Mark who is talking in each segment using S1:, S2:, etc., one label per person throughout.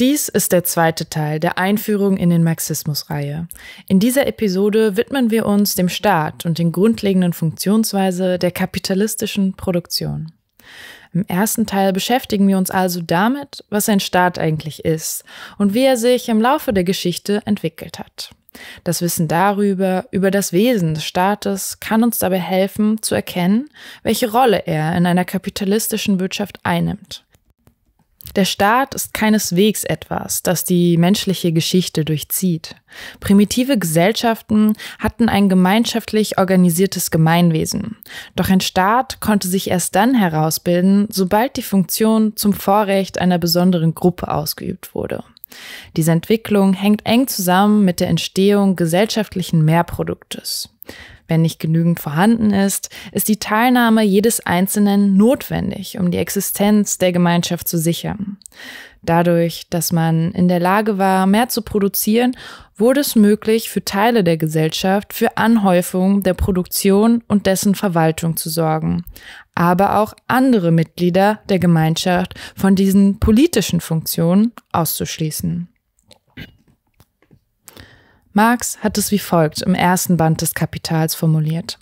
S1: Dies ist der zweite Teil der Einführung in den Marxismus-Reihe. In dieser Episode widmen wir uns dem Staat und den grundlegenden Funktionsweise der kapitalistischen Produktion. Im ersten Teil beschäftigen wir uns also damit, was ein Staat eigentlich ist und wie er sich im Laufe der Geschichte entwickelt hat. Das Wissen darüber, über das Wesen des Staates, kann uns dabei helfen zu erkennen, welche Rolle er in einer kapitalistischen Wirtschaft einnimmt der Staat ist keineswegs etwas, das die menschliche Geschichte durchzieht. Primitive Gesellschaften hatten ein gemeinschaftlich organisiertes Gemeinwesen. Doch ein Staat konnte sich erst dann herausbilden, sobald die Funktion zum Vorrecht einer besonderen Gruppe ausgeübt wurde. Diese Entwicklung hängt eng zusammen mit der Entstehung gesellschaftlichen Mehrproduktes. Wenn nicht genügend vorhanden ist, ist die Teilnahme jedes Einzelnen notwendig, um die Existenz der Gemeinschaft zu sichern. Dadurch, dass man in der Lage war, mehr zu produzieren, wurde es möglich, für Teile der Gesellschaft für Anhäufung der Produktion und dessen Verwaltung zu sorgen, aber auch andere Mitglieder der Gemeinschaft von diesen politischen Funktionen auszuschließen. Marx hat es wie folgt im ersten Band des Kapitals formuliert.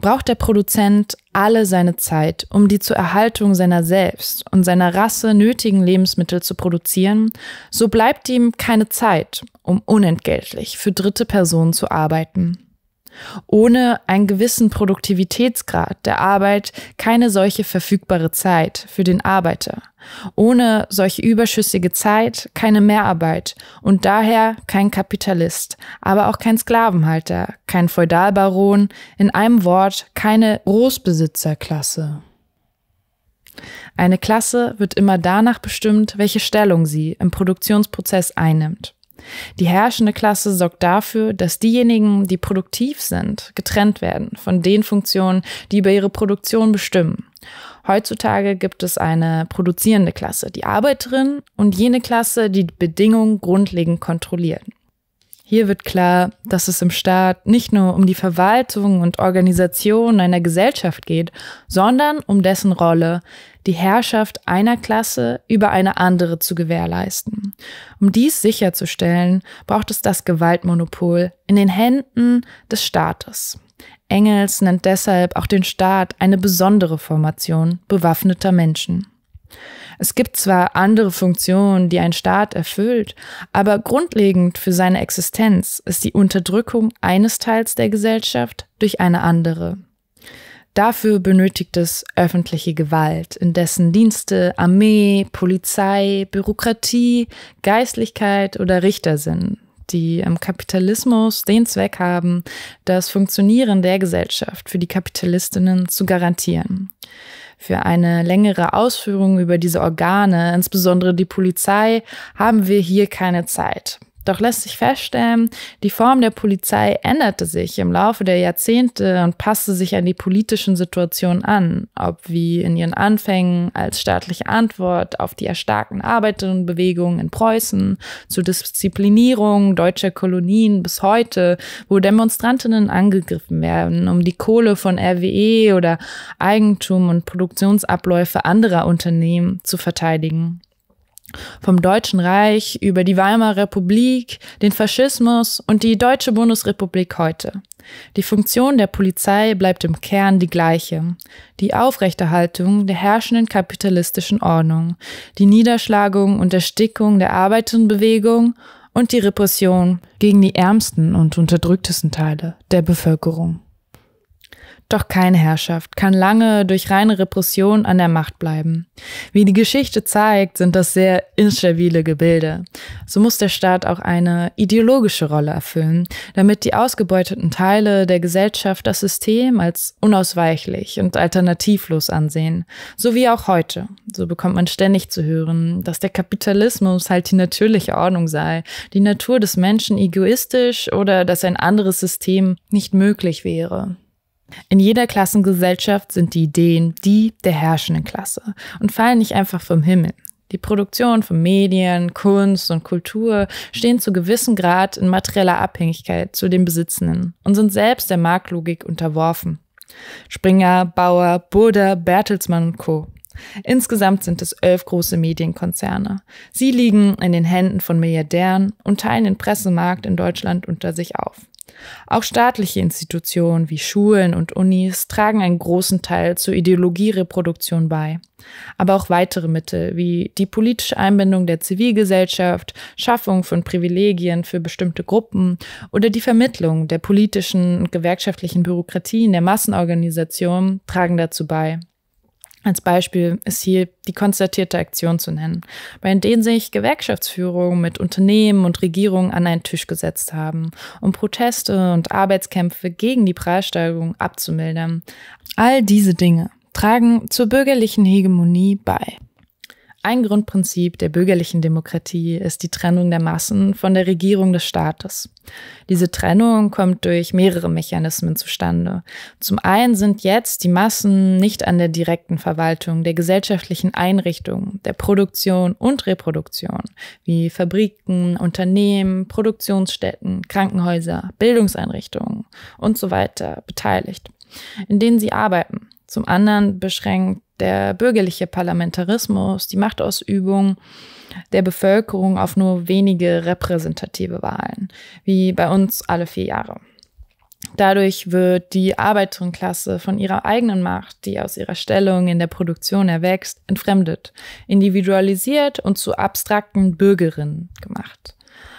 S1: Braucht der Produzent alle seine Zeit, um die zur Erhaltung seiner selbst und seiner Rasse nötigen Lebensmittel zu produzieren, so bleibt ihm keine Zeit, um unentgeltlich für dritte Personen zu arbeiten. Ohne einen gewissen Produktivitätsgrad der Arbeit keine solche verfügbare Zeit für den Arbeiter. Ohne solche überschüssige Zeit keine Mehrarbeit und daher kein Kapitalist, aber auch kein Sklavenhalter, kein Feudalbaron, in einem Wort keine Großbesitzerklasse. Eine Klasse wird immer danach bestimmt, welche Stellung sie im Produktionsprozess einnimmt. Die herrschende Klasse sorgt dafür, dass diejenigen, die produktiv sind, getrennt werden von den Funktionen, die über ihre Produktion bestimmen. Heutzutage gibt es eine produzierende Klasse, die Arbeiterin und jene Klasse, die, die Bedingungen grundlegend kontrolliert. Hier wird klar, dass es im Staat nicht nur um die Verwaltung und Organisation einer Gesellschaft geht, sondern um dessen Rolle die Herrschaft einer Klasse über eine andere zu gewährleisten. Um dies sicherzustellen, braucht es das Gewaltmonopol in den Händen des Staates. Engels nennt deshalb auch den Staat eine besondere Formation bewaffneter Menschen. Es gibt zwar andere Funktionen, die ein Staat erfüllt, aber grundlegend für seine Existenz ist die Unterdrückung eines Teils der Gesellschaft durch eine andere. Dafür benötigt es öffentliche Gewalt, in dessen Dienste Armee, Polizei, Bürokratie, Geistlichkeit oder Richter sind, die im Kapitalismus den Zweck haben, das Funktionieren der Gesellschaft für die Kapitalistinnen zu garantieren. Für eine längere Ausführung über diese Organe, insbesondere die Polizei, haben wir hier keine Zeit. Doch lässt sich feststellen, die Form der Polizei änderte sich im Laufe der Jahrzehnte und passte sich an die politischen Situationen an, ob wie in ihren Anfängen als staatliche Antwort auf die erstarkten Arbeiterinnenbewegungen in Preußen zur Disziplinierung deutscher Kolonien bis heute, wo Demonstrantinnen angegriffen werden, um die Kohle von RWE oder Eigentum und Produktionsabläufe anderer Unternehmen zu verteidigen. Vom Deutschen Reich über die Weimarer Republik, den Faschismus und die Deutsche Bundesrepublik heute. Die Funktion der Polizei bleibt im Kern die gleiche. Die Aufrechterhaltung der herrschenden kapitalistischen Ordnung, die Niederschlagung und Erstickung der Arbeiterbewegung und die Repression gegen die ärmsten und unterdrücktesten Teile der Bevölkerung. Doch keine Herrschaft kann lange durch reine Repression an der Macht bleiben. Wie die Geschichte zeigt, sind das sehr instabile Gebilde. So muss der Staat auch eine ideologische Rolle erfüllen, damit die ausgebeuteten Teile der Gesellschaft das System als unausweichlich und alternativlos ansehen. So wie auch heute. So bekommt man ständig zu hören, dass der Kapitalismus halt die natürliche Ordnung sei, die Natur des Menschen egoistisch oder dass ein anderes System nicht möglich wäre. In jeder Klassengesellschaft sind die Ideen die der herrschenden Klasse und fallen nicht einfach vom Himmel. Die Produktion von Medien, Kunst und Kultur stehen zu gewissem Grad in materieller Abhängigkeit zu den Besitzenden und sind selbst der Marktlogik unterworfen. Springer, Bauer, Burda, Bertelsmann und Co. Insgesamt sind es elf große Medienkonzerne. Sie liegen in den Händen von Milliardären und teilen den Pressemarkt in Deutschland unter sich auf. Auch staatliche Institutionen wie Schulen und Unis tragen einen großen Teil zur Ideologiereproduktion bei. Aber auch weitere Mittel wie die politische Einbindung der Zivilgesellschaft, Schaffung von Privilegien für bestimmte Gruppen oder die Vermittlung der politischen und gewerkschaftlichen Bürokratien der Massenorganisationen tragen dazu bei. Als Beispiel ist hier die konstatierte Aktion zu nennen, bei denen sich Gewerkschaftsführungen mit Unternehmen und Regierungen an einen Tisch gesetzt haben, um Proteste und Arbeitskämpfe gegen die Preissteigerung abzumildern. All diese Dinge tragen zur bürgerlichen Hegemonie bei. Ein Grundprinzip der bürgerlichen Demokratie ist die Trennung der Massen von der Regierung des Staates. Diese Trennung kommt durch mehrere Mechanismen zustande. Zum einen sind jetzt die Massen nicht an der direkten Verwaltung der gesellschaftlichen Einrichtungen, der Produktion und Reproduktion, wie Fabriken, Unternehmen, Produktionsstätten, Krankenhäuser, Bildungseinrichtungen und so weiter beteiligt, in denen sie arbeiten. Zum anderen beschränkt der bürgerliche Parlamentarismus, die Machtausübung der Bevölkerung auf nur wenige repräsentative Wahlen, wie bei uns alle vier Jahre. Dadurch wird die Arbeiterklasse von ihrer eigenen Macht, die aus ihrer Stellung in der Produktion erwächst, entfremdet, individualisiert und zu abstrakten Bürgerinnen gemacht.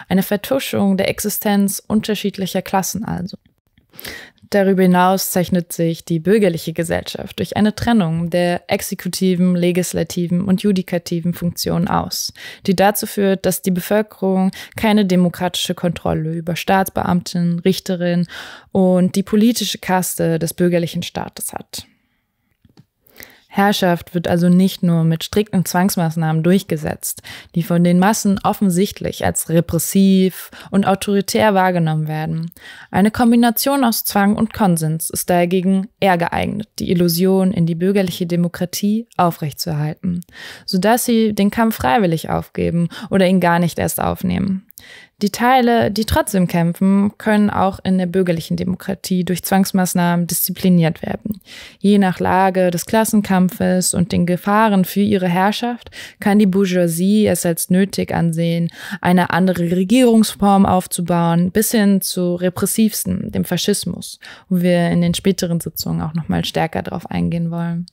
S1: Eine Vertuschung der Existenz unterschiedlicher Klassen also. Darüber hinaus zeichnet sich die bürgerliche Gesellschaft durch eine Trennung der exekutiven, legislativen und judikativen Funktionen aus, die dazu führt, dass die Bevölkerung keine demokratische Kontrolle über Staatsbeamten, Richterinnen und die politische Kaste des bürgerlichen Staates hat. Herrschaft wird also nicht nur mit strikten Zwangsmaßnahmen durchgesetzt, die von den Massen offensichtlich als repressiv und autoritär wahrgenommen werden. Eine Kombination aus Zwang und Konsens ist dagegen eher geeignet, die Illusion in die bürgerliche Demokratie aufrechtzuerhalten, sodass sie den Kampf freiwillig aufgeben oder ihn gar nicht erst aufnehmen. Die Teile, die trotzdem kämpfen, können auch in der bürgerlichen Demokratie durch Zwangsmaßnahmen diszipliniert werden. Je nach Lage des Klassenkampfes und den Gefahren für ihre Herrschaft kann die Bourgeoisie es als nötig ansehen, eine andere Regierungsform aufzubauen, bis hin zu repressivsten, dem Faschismus, wo wir in den späteren Sitzungen auch nochmal stärker darauf eingehen wollen.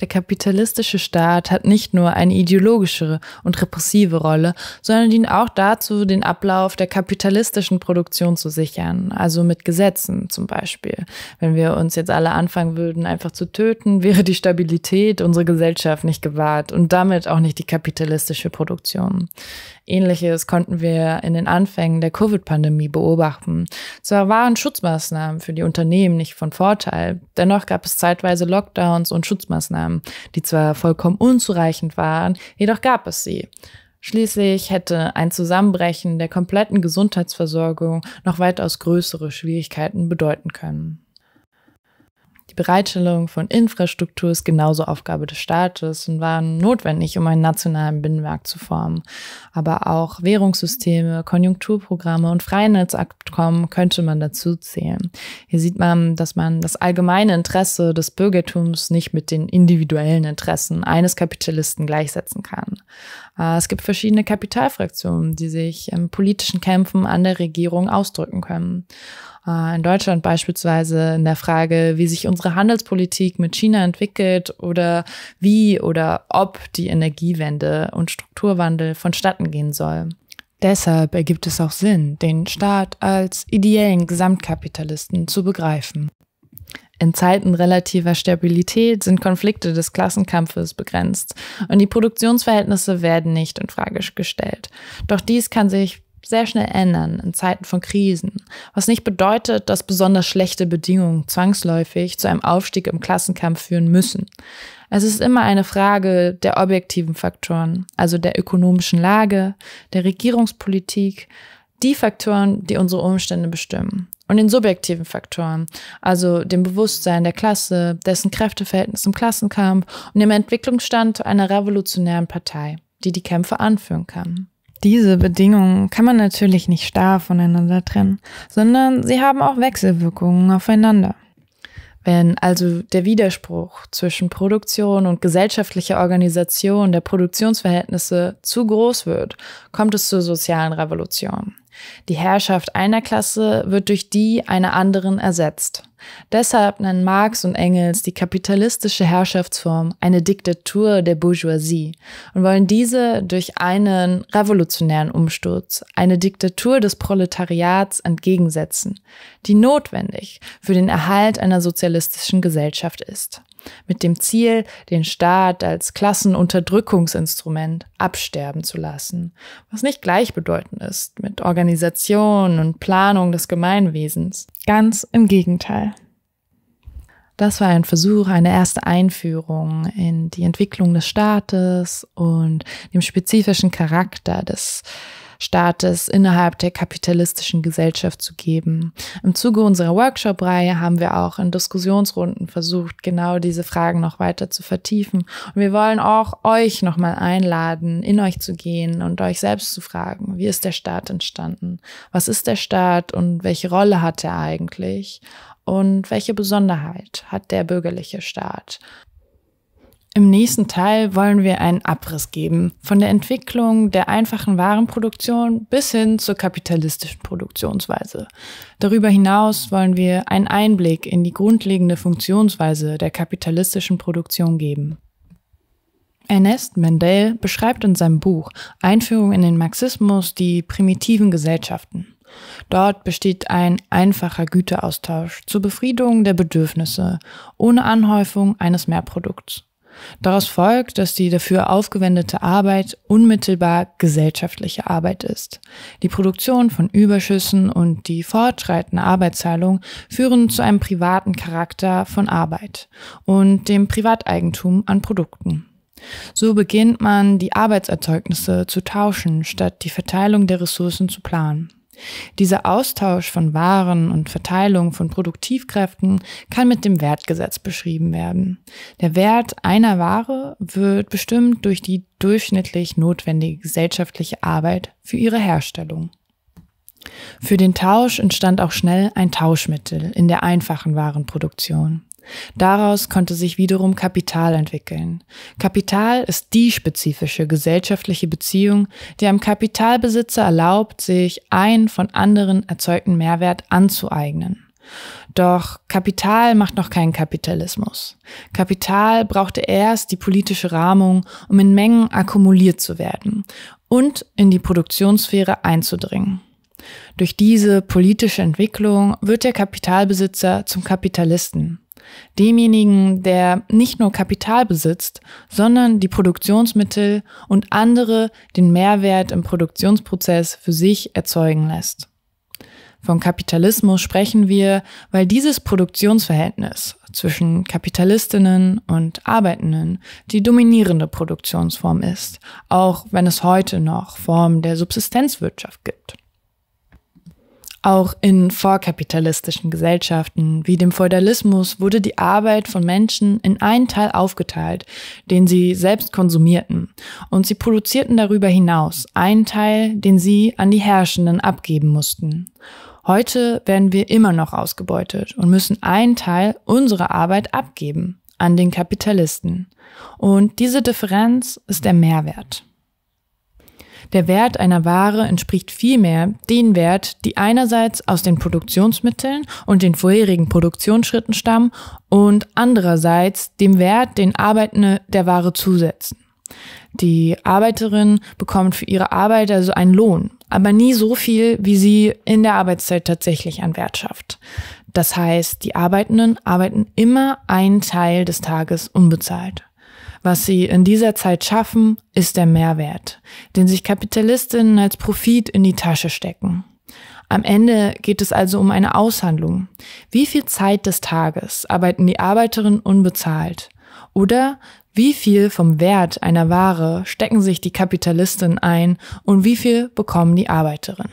S1: Der kapitalistische Staat hat nicht nur eine ideologische und repressive Rolle, sondern dient auch dazu, den Ablauf der kapitalistischen Produktion zu sichern, also mit Gesetzen zum Beispiel. Wenn wir uns jetzt alle anfangen würden, einfach zu töten, wäre die Stabilität unserer Gesellschaft nicht gewahrt und damit auch nicht die kapitalistische Produktion. Ähnliches konnten wir in den Anfängen der Covid-Pandemie beobachten. Zwar waren Schutzmaßnahmen für die Unternehmen nicht von Vorteil, dennoch gab es zeitweise Lockdowns und Schutzmaßnahmen Maßnahmen, die zwar vollkommen unzureichend waren, jedoch gab es sie. Schließlich hätte ein Zusammenbrechen der kompletten Gesundheitsversorgung noch weitaus größere Schwierigkeiten bedeuten können. Die Bereitstellung von Infrastruktur ist genauso Aufgabe des Staates und war notwendig, um einen nationalen Binnenmarkt zu formen. Aber auch Währungssysteme, Konjunkturprogramme und Freihandelsabkommen könnte man dazu zählen. Hier sieht man, dass man das allgemeine Interesse des Bürgertums nicht mit den individuellen Interessen eines Kapitalisten gleichsetzen kann. Äh, es gibt verschiedene Kapitalfraktionen, die sich in politischen Kämpfen an der Regierung ausdrücken können. Äh, in Deutschland beispielsweise in der Frage, wie sich unsere Handelspolitik mit China entwickelt oder wie oder ob die Energiewende und Strukturwandel vonstatten gehen soll. Deshalb ergibt es auch Sinn, den Staat als ideellen Gesamtkapitalisten zu begreifen. In Zeiten relativer Stabilität sind Konflikte des Klassenkampfes begrenzt und die Produktionsverhältnisse werden nicht in Frage gestellt. Doch dies kann sich sehr schnell ändern in Zeiten von Krisen, was nicht bedeutet, dass besonders schlechte Bedingungen zwangsläufig zu einem Aufstieg im Klassenkampf führen müssen. Es ist immer eine Frage der objektiven Faktoren, also der ökonomischen Lage, der Regierungspolitik, die Faktoren, die unsere Umstände bestimmen. Und den subjektiven Faktoren, also dem Bewusstsein der Klasse, dessen Kräfteverhältnis im Klassenkampf und dem Entwicklungsstand einer revolutionären Partei, die die Kämpfe anführen kann. Diese Bedingungen kann man natürlich nicht starr voneinander trennen, sondern sie haben auch Wechselwirkungen aufeinander. Wenn also der Widerspruch zwischen Produktion und gesellschaftlicher Organisation der Produktionsverhältnisse zu groß wird, kommt es zur sozialen Revolution. Die Herrschaft einer Klasse wird durch die einer anderen ersetzt. Deshalb nennen Marx und Engels die kapitalistische Herrschaftsform eine Diktatur der Bourgeoisie und wollen diese durch einen revolutionären Umsturz, eine Diktatur des Proletariats entgegensetzen, die notwendig für den Erhalt einer sozialistischen Gesellschaft ist mit dem Ziel, den Staat als Klassenunterdrückungsinstrument absterben zu lassen, was nicht gleichbedeutend ist mit Organisation und Planung des Gemeinwesens. Ganz im Gegenteil. Das war ein Versuch, eine erste Einführung in die Entwicklung des Staates und dem spezifischen Charakter des Staates innerhalb der kapitalistischen Gesellschaft zu geben. Im Zuge unserer Workshop-Reihe haben wir auch in Diskussionsrunden versucht, genau diese Fragen noch weiter zu vertiefen. Und wir wollen auch euch nochmal einladen, in euch zu gehen und euch selbst zu fragen, wie ist der Staat entstanden? Was ist der Staat und welche Rolle hat er eigentlich? Und welche Besonderheit hat der bürgerliche Staat? Im nächsten Teil wollen wir einen Abriss geben von der Entwicklung der einfachen Warenproduktion bis hin zur kapitalistischen Produktionsweise. Darüber hinaus wollen wir einen Einblick in die grundlegende Funktionsweise der kapitalistischen Produktion geben. Ernest Mendel beschreibt in seinem Buch Einführung in den Marxismus die primitiven Gesellschaften. Dort besteht ein einfacher Güteraustausch zur Befriedung der Bedürfnisse ohne Anhäufung eines Mehrprodukts. Daraus folgt, dass die dafür aufgewendete Arbeit unmittelbar gesellschaftliche Arbeit ist. Die Produktion von Überschüssen und die fortschreitende Arbeitszahlung führen zu einem privaten Charakter von Arbeit und dem Privateigentum an Produkten. So beginnt man, die Arbeitserzeugnisse zu tauschen, statt die Verteilung der Ressourcen zu planen. Dieser Austausch von Waren und Verteilung von Produktivkräften kann mit dem Wertgesetz beschrieben werden. Der Wert einer Ware wird bestimmt durch die durchschnittlich notwendige gesellschaftliche Arbeit für ihre Herstellung. Für den Tausch entstand auch schnell ein Tauschmittel in der einfachen Warenproduktion. Daraus konnte sich wiederum Kapital entwickeln. Kapital ist die spezifische gesellschaftliche Beziehung, die einem Kapitalbesitzer erlaubt, sich einen von anderen erzeugten Mehrwert anzueignen. Doch Kapital macht noch keinen Kapitalismus. Kapital brauchte erst die politische Rahmung, um in Mengen akkumuliert zu werden und in die Produktionssphäre einzudringen. Durch diese politische Entwicklung wird der Kapitalbesitzer zum Kapitalisten demjenigen, der nicht nur Kapital besitzt, sondern die Produktionsmittel und andere den Mehrwert im Produktionsprozess für sich erzeugen lässt. Vom Kapitalismus sprechen wir, weil dieses Produktionsverhältnis zwischen Kapitalistinnen und Arbeitenden die dominierende Produktionsform ist, auch wenn es heute noch Formen der Subsistenzwirtschaft gibt. Auch in vorkapitalistischen Gesellschaften wie dem Feudalismus wurde die Arbeit von Menschen in einen Teil aufgeteilt, den sie selbst konsumierten, und sie produzierten darüber hinaus einen Teil, den sie an die Herrschenden abgeben mussten. Heute werden wir immer noch ausgebeutet und müssen einen Teil unserer Arbeit abgeben an den Kapitalisten. Und diese Differenz ist der Mehrwert. Der Wert einer Ware entspricht vielmehr den Wert, die einerseits aus den Produktionsmitteln und den vorherigen Produktionsschritten stammen und andererseits dem Wert, den Arbeitende der Ware zusetzen. Die Arbeiterin bekommt für ihre Arbeit also einen Lohn, aber nie so viel, wie sie in der Arbeitszeit tatsächlich an Wert schafft. Das heißt, die Arbeitenden arbeiten immer einen Teil des Tages unbezahlt. Was sie in dieser Zeit schaffen, ist der Mehrwert, den sich Kapitalistinnen als Profit in die Tasche stecken. Am Ende geht es also um eine Aushandlung. Wie viel Zeit des Tages arbeiten die Arbeiterinnen unbezahlt? Oder wie viel vom Wert einer Ware stecken sich die Kapitalistinnen ein und wie viel bekommen die Arbeiterinnen?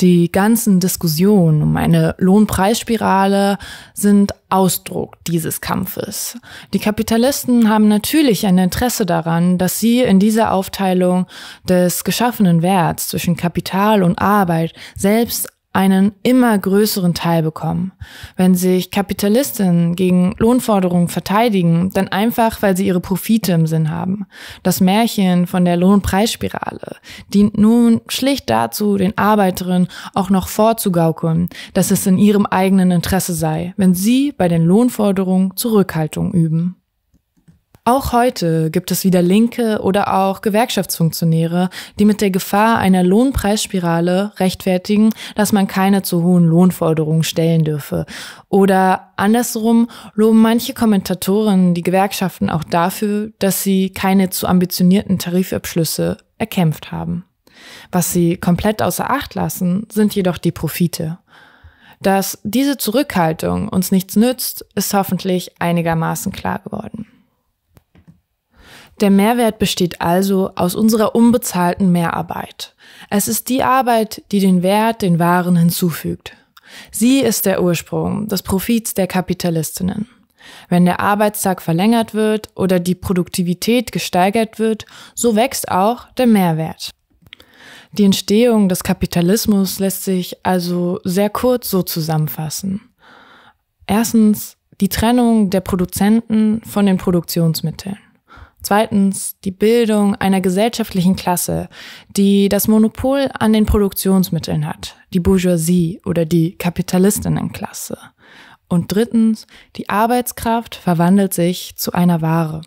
S1: Die ganzen Diskussionen um eine Lohnpreisspirale sind Ausdruck dieses Kampfes. Die Kapitalisten haben natürlich ein Interesse daran, dass sie in dieser Aufteilung des geschaffenen Werts zwischen Kapital und Arbeit selbst einen immer größeren Teil bekommen. Wenn sich Kapitalistinnen gegen Lohnforderungen verteidigen, dann einfach, weil sie ihre Profite im Sinn haben. Das Märchen von der Lohnpreisspirale dient nun schlicht dazu, den Arbeiterinnen auch noch vorzugaukeln, dass es in ihrem eigenen Interesse sei, wenn sie bei den Lohnforderungen Zurückhaltung üben. Auch heute gibt es wieder Linke oder auch Gewerkschaftsfunktionäre, die mit der Gefahr einer Lohnpreisspirale rechtfertigen, dass man keine zu hohen Lohnforderungen stellen dürfe. Oder andersrum loben manche Kommentatoren die Gewerkschaften auch dafür, dass sie keine zu ambitionierten Tarifabschlüsse erkämpft haben. Was sie komplett außer Acht lassen, sind jedoch die Profite. Dass diese Zurückhaltung uns nichts nützt, ist hoffentlich einigermaßen klar geworden. Der Mehrwert besteht also aus unserer unbezahlten Mehrarbeit. Es ist die Arbeit, die den Wert den Waren hinzufügt. Sie ist der Ursprung des Profits der Kapitalistinnen. Wenn der Arbeitstag verlängert wird oder die Produktivität gesteigert wird, so wächst auch der Mehrwert. Die Entstehung des Kapitalismus lässt sich also sehr kurz so zusammenfassen. Erstens die Trennung der Produzenten von den Produktionsmitteln. Zweitens die Bildung einer gesellschaftlichen Klasse, die das Monopol an den Produktionsmitteln hat, die Bourgeoisie oder die Kapitalistinnenklasse. Und drittens, die Arbeitskraft verwandelt sich zu einer Ware.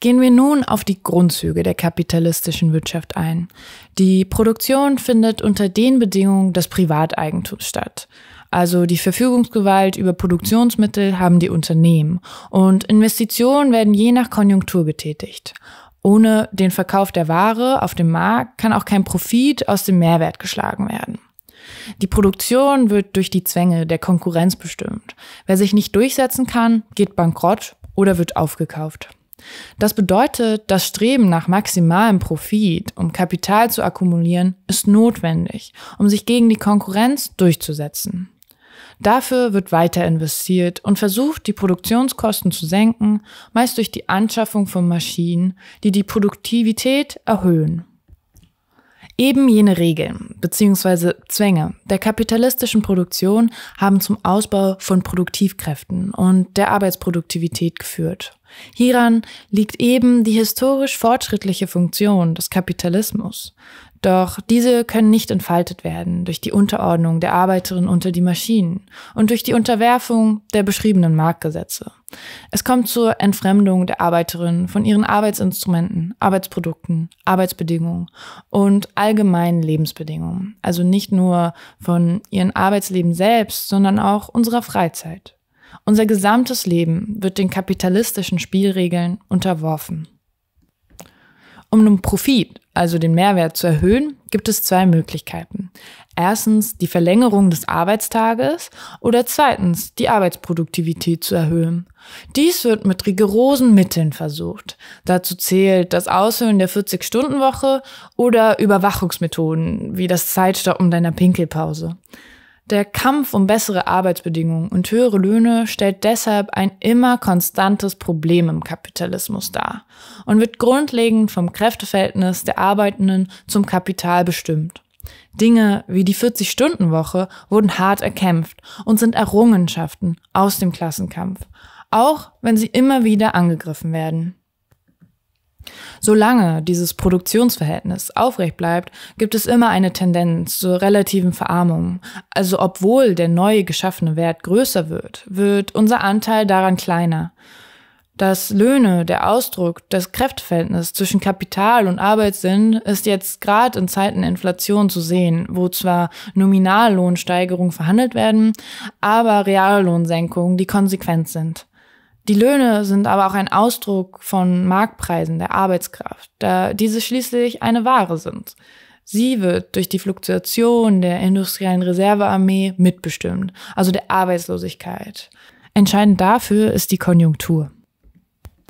S1: Gehen wir nun auf die Grundzüge der kapitalistischen Wirtschaft ein. Die Produktion findet unter den Bedingungen des Privateigentums statt. Also die Verfügungsgewalt über Produktionsmittel haben die Unternehmen und Investitionen werden je nach Konjunktur getätigt. Ohne den Verkauf der Ware auf dem Markt kann auch kein Profit aus dem Mehrwert geschlagen werden. Die Produktion wird durch die Zwänge der Konkurrenz bestimmt. Wer sich nicht durchsetzen kann, geht bankrott oder wird aufgekauft. Das bedeutet, das Streben nach maximalem Profit, um Kapital zu akkumulieren, ist notwendig, um sich gegen die Konkurrenz durchzusetzen. Dafür wird weiter investiert und versucht, die Produktionskosten zu senken, meist durch die Anschaffung von Maschinen, die die Produktivität erhöhen. Eben jene Regeln bzw. Zwänge der kapitalistischen Produktion haben zum Ausbau von Produktivkräften und der Arbeitsproduktivität geführt. Hieran liegt eben die historisch fortschrittliche Funktion des Kapitalismus. Doch diese können nicht entfaltet werden durch die Unterordnung der Arbeiterin unter die Maschinen und durch die Unterwerfung der beschriebenen Marktgesetze. Es kommt zur Entfremdung der Arbeiterin von ihren Arbeitsinstrumenten, Arbeitsprodukten, Arbeitsbedingungen und allgemeinen Lebensbedingungen. Also nicht nur von ihrem Arbeitsleben selbst, sondern auch unserer Freizeit. Unser gesamtes Leben wird den kapitalistischen Spielregeln unterworfen. Um den Profit also den Mehrwert zu erhöhen, gibt es zwei Möglichkeiten. Erstens die Verlängerung des Arbeitstages oder zweitens die Arbeitsproduktivität zu erhöhen. Dies wird mit rigorosen Mitteln versucht. Dazu zählt das Aushöhlen der 40-Stunden-Woche oder Überwachungsmethoden wie das Zeitstoppen deiner Pinkelpause. Der Kampf um bessere Arbeitsbedingungen und höhere Löhne stellt deshalb ein immer konstantes Problem im Kapitalismus dar und wird grundlegend vom Kräfteverhältnis der Arbeitenden zum Kapital bestimmt. Dinge wie die 40-Stunden-Woche wurden hart erkämpft und sind Errungenschaften aus dem Klassenkampf, auch wenn sie immer wieder angegriffen werden. Solange dieses Produktionsverhältnis aufrecht bleibt, gibt es immer eine Tendenz zur relativen Verarmung. Also obwohl der neu geschaffene Wert größer wird, wird unser Anteil daran kleiner. Dass Löhne der Ausdruck des Kräfteverhältnisses zwischen Kapital und Arbeit sind, ist jetzt gerade in Zeiten Inflation zu sehen, wo zwar Nominallohnsteigerungen verhandelt werden, aber Reallohnsenkungen die Konsequenz sind. Die Löhne sind aber auch ein Ausdruck von Marktpreisen der Arbeitskraft, da diese schließlich eine Ware sind. Sie wird durch die Fluktuation der industriellen Reservearmee mitbestimmt, also der Arbeitslosigkeit. Entscheidend dafür ist die Konjunktur.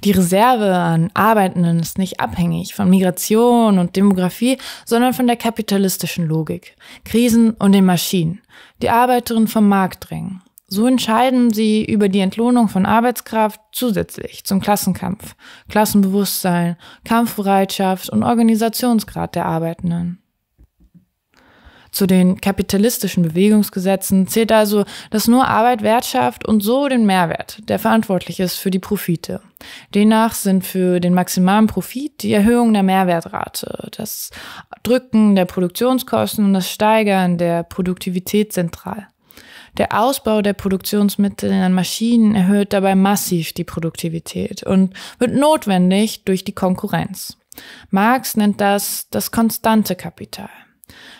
S1: Die Reserve an Arbeitenden ist nicht abhängig von Migration und Demografie, sondern von der kapitalistischen Logik, Krisen und den Maschinen, die Arbeiterinnen vom Markt drängen. So entscheiden sie über die Entlohnung von Arbeitskraft zusätzlich zum Klassenkampf, Klassenbewusstsein, Kampfbereitschaft und Organisationsgrad der Arbeitenden. Zu den kapitalistischen Bewegungsgesetzen zählt also, dass nur Arbeit Wert schafft und so den Mehrwert, der verantwortlich ist für die Profite. Demnach sind für den maximalen Profit die Erhöhung der Mehrwertrate, das Drücken der Produktionskosten und das Steigern der Produktivität zentral. Der Ausbau der Produktionsmittel in den Maschinen erhöht dabei massiv die Produktivität und wird notwendig durch die Konkurrenz. Marx nennt das das konstante Kapital.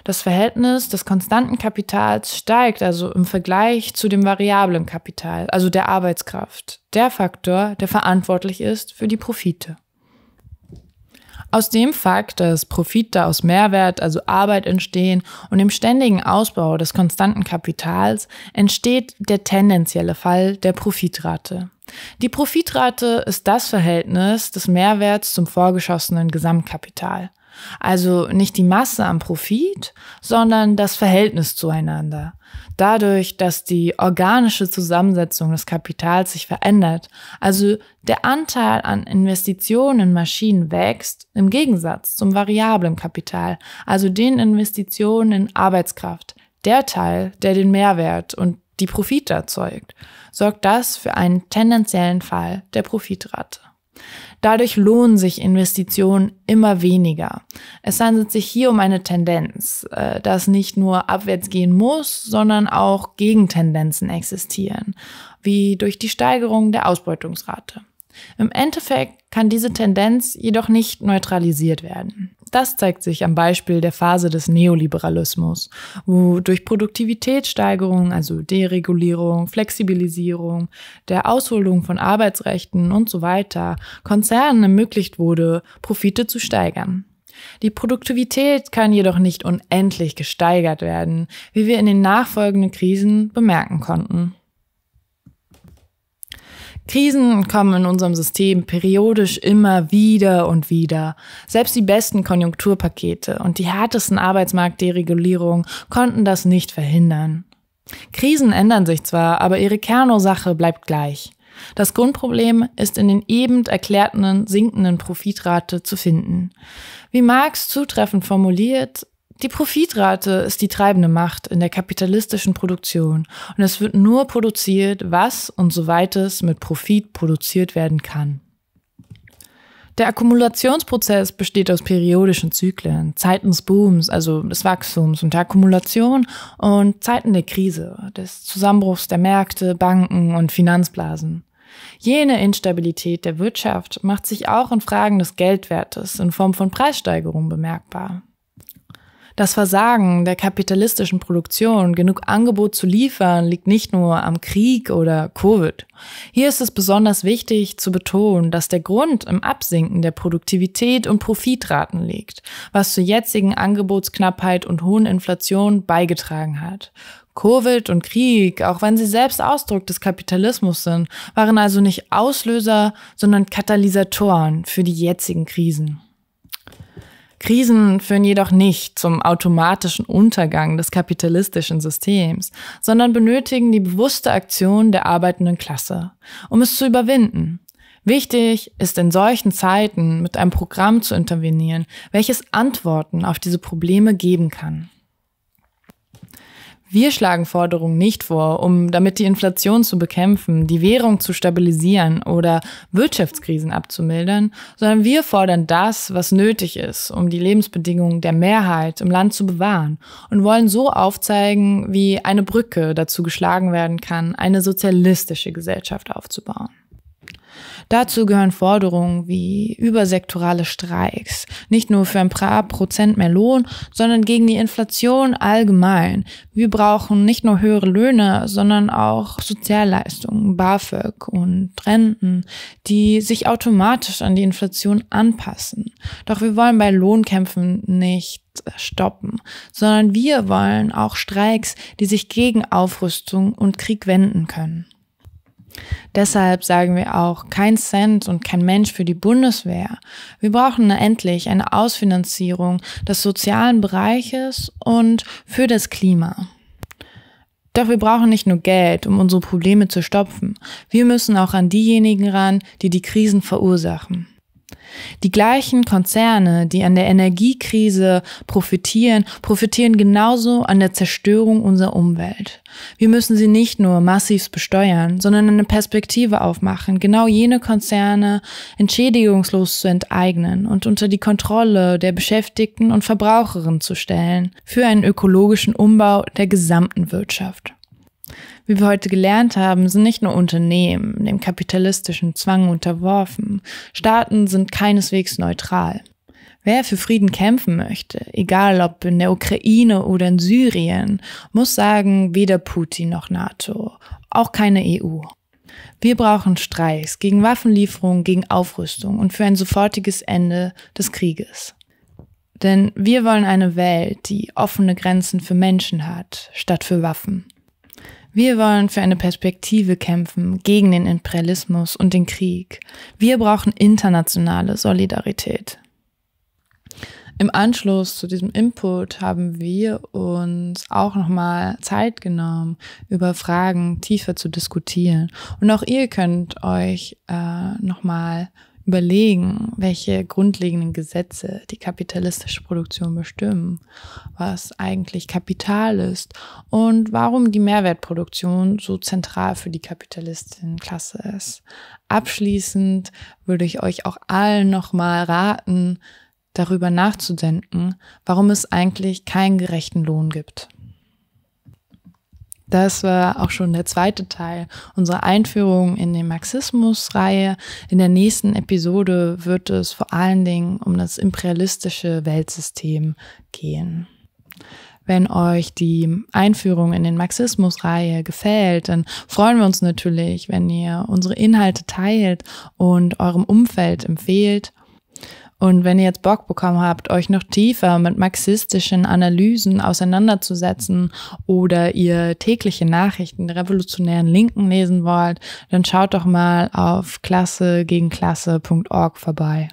S1: Das Verhältnis des konstanten Kapitals steigt also im Vergleich zu dem variablen Kapital, also der Arbeitskraft, der Faktor, der verantwortlich ist für die Profite. Aus dem Fakt, dass Profite aus Mehrwert, also Arbeit entstehen und dem ständigen Ausbau des konstanten Kapitals entsteht der tendenzielle Fall der Profitrate. Die Profitrate ist das Verhältnis des Mehrwerts zum vorgeschossenen Gesamtkapital. Also nicht die Masse am Profit, sondern das Verhältnis zueinander. Dadurch, dass die organische Zusammensetzung des Kapitals sich verändert, also der Anteil an Investitionen in Maschinen wächst, im Gegensatz zum variablen Kapital, also den Investitionen in Arbeitskraft, der Teil, der den Mehrwert und die Profite erzeugt, sorgt das für einen tendenziellen Fall der Profitrate. Dadurch lohnen sich Investitionen immer weniger. Es handelt sich hier um eine Tendenz, äh, dass nicht nur abwärts gehen muss, sondern auch Gegentendenzen existieren, wie durch die Steigerung der Ausbeutungsrate. Im Endeffekt kann diese Tendenz jedoch nicht neutralisiert werden. Das zeigt sich am Beispiel der Phase des Neoliberalismus, wo durch Produktivitätssteigerung, also Deregulierung, Flexibilisierung, der Ausholung von Arbeitsrechten und so weiter Konzernen ermöglicht wurde, Profite zu steigern. Die Produktivität kann jedoch nicht unendlich gesteigert werden, wie wir in den nachfolgenden Krisen bemerken konnten. Krisen kommen in unserem System periodisch immer wieder und wieder. Selbst die besten Konjunkturpakete und die härtesten Arbeitsmarktderegulierungen konnten das nicht verhindern. Krisen ändern sich zwar, aber ihre Kernursache bleibt gleich. Das Grundproblem ist in den eben erklärten sinkenden Profitrate zu finden. Wie Marx zutreffend formuliert, die Profitrate ist die treibende Macht in der kapitalistischen Produktion und es wird nur produziert, was und soweit es mit Profit produziert werden kann. Der Akkumulationsprozess besteht aus periodischen Zyklen, Zeiten des Booms, also des Wachstums und der Akkumulation und Zeiten der Krise, des Zusammenbruchs der Märkte, Banken und Finanzblasen. Jene Instabilität der Wirtschaft macht sich auch in Fragen des Geldwertes in Form von Preissteigerungen bemerkbar. Das Versagen der kapitalistischen Produktion, genug Angebot zu liefern, liegt nicht nur am Krieg oder Covid. Hier ist es besonders wichtig zu betonen, dass der Grund im Absinken der Produktivität und Profitraten liegt, was zur jetzigen Angebotsknappheit und hohen Inflation beigetragen hat. Covid und Krieg, auch wenn sie selbst Ausdruck des Kapitalismus sind, waren also nicht Auslöser, sondern Katalysatoren für die jetzigen Krisen. Krisen führen jedoch nicht zum automatischen Untergang des kapitalistischen Systems, sondern benötigen die bewusste Aktion der arbeitenden Klasse, um es zu überwinden. Wichtig ist in solchen Zeiten mit einem Programm zu intervenieren, welches Antworten auf diese Probleme geben kann. Wir schlagen Forderungen nicht vor, um damit die Inflation zu bekämpfen, die Währung zu stabilisieren oder Wirtschaftskrisen abzumildern, sondern wir fordern das, was nötig ist, um die Lebensbedingungen der Mehrheit im Land zu bewahren und wollen so aufzeigen, wie eine Brücke dazu geschlagen werden kann, eine sozialistische Gesellschaft aufzubauen. Dazu gehören Forderungen wie übersektorale Streiks, nicht nur für ein paar Prozent mehr Lohn, sondern gegen die Inflation allgemein. Wir brauchen nicht nur höhere Löhne, sondern auch Sozialleistungen, BAföG und Renten, die sich automatisch an die Inflation anpassen. Doch wir wollen bei Lohnkämpfen nicht stoppen, sondern wir wollen auch Streiks, die sich gegen Aufrüstung und Krieg wenden können. Deshalb sagen wir auch kein Cent und kein Mensch für die Bundeswehr. Wir brauchen endlich eine Ausfinanzierung des sozialen Bereiches und für das Klima. Doch wir brauchen nicht nur Geld, um unsere Probleme zu stopfen. Wir müssen auch an diejenigen ran, die die Krisen verursachen. Die gleichen Konzerne, die an der Energiekrise profitieren, profitieren genauso an der Zerstörung unserer Umwelt. Wir müssen sie nicht nur massiv besteuern, sondern eine Perspektive aufmachen, genau jene Konzerne entschädigungslos zu enteignen und unter die Kontrolle der Beschäftigten und Verbraucherinnen zu stellen für einen ökologischen Umbau der gesamten Wirtschaft. Wie wir heute gelernt haben, sind nicht nur Unternehmen dem kapitalistischen Zwang unterworfen. Staaten sind keineswegs neutral. Wer für Frieden kämpfen möchte, egal ob in der Ukraine oder in Syrien, muss sagen, weder Putin noch NATO, auch keine EU. Wir brauchen Streiks gegen Waffenlieferungen, gegen Aufrüstung und für ein sofortiges Ende des Krieges. Denn wir wollen eine Welt, die offene Grenzen für Menschen hat, statt für Waffen. Wir wollen für eine Perspektive kämpfen, gegen den Imperialismus und den Krieg. Wir brauchen internationale Solidarität. Im Anschluss zu diesem Input haben wir uns auch nochmal Zeit genommen, über Fragen tiefer zu diskutieren. Und auch ihr könnt euch äh, nochmal mal überlegen, welche grundlegenden Gesetze die kapitalistische Produktion bestimmen, was eigentlich Kapital ist und warum die Mehrwertproduktion so zentral für die Kapitalistinnenklasse ist. Abschließend würde ich euch auch allen nochmal raten, darüber nachzudenken, warum es eigentlich keinen gerechten Lohn gibt. Das war auch schon der zweite Teil unserer Einführung in den Marxismus-Reihe. In der nächsten Episode wird es vor allen Dingen um das imperialistische Weltsystem gehen. Wenn euch die Einführung in den Marxismus-Reihe gefällt, dann freuen wir uns natürlich, wenn ihr unsere Inhalte teilt und eurem Umfeld empfehlt und wenn ihr jetzt Bock bekommen habt, euch noch tiefer mit marxistischen Analysen auseinanderzusetzen oder ihr tägliche Nachrichten der revolutionären Linken lesen wollt, dann schaut doch mal auf klasse gegen klasse.org vorbei.